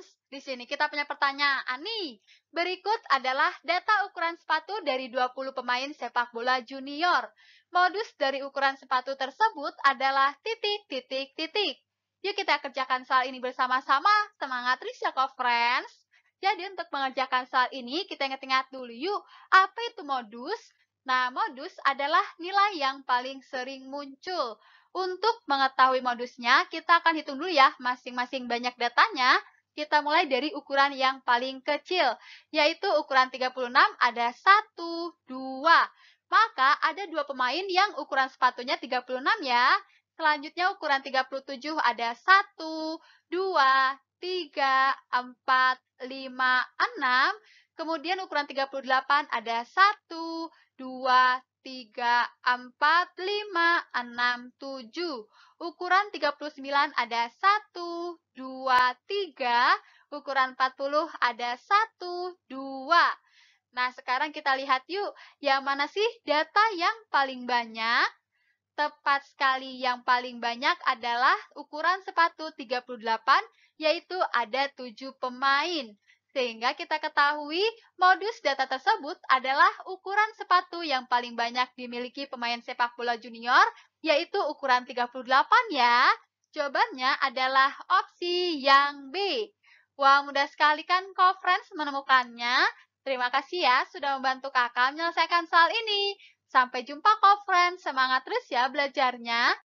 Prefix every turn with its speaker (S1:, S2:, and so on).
S1: friends, Di sini kita punya pertanyaan nih. Berikut adalah data ukuran sepatu dari 20 pemain sepak bola junior. Modus dari ukuran sepatu tersebut adalah titik, titik, titik. Yuk kita kerjakan soal ini bersama-sama. Semangat Risha friends! Jadi untuk mengerjakan soal ini, kita ingat-ingat dulu yuk, apa itu modus? Nah, modus adalah nilai yang paling sering muncul. Untuk mengetahui modusnya, kita akan hitung dulu ya masing-masing banyak datanya. Kita mulai dari ukuran yang paling kecil, yaitu ukuran 36 ada 1, 2. Maka ada dua pemain yang ukuran sepatunya 36 ya. Selanjutnya ukuran 37 ada 1, 2, 3, 4, 5, 6. Kemudian ukuran 38 ada 1, 2, 3, 4, 5, 6, 7. Ukuran 39 ada 1, 2, 3. Ukuran 40 ada 1, 2. Nah, sekarang kita lihat yuk, yang mana sih data yang paling banyak? Tepat sekali, yang paling banyak adalah ukuran sepatu 38, yaitu ada 7 pemain sehingga kita ketahui modus data tersebut adalah ukuran sepatu yang paling banyak dimiliki pemain sepak bola junior, yaitu ukuran 38 ya. Jawabannya adalah opsi yang B. Wah, mudah sekali kan conference menemukannya. Terima kasih ya sudah membantu kakak menyelesaikan soal ini. Sampai jumpa conference, semangat terus ya belajarnya.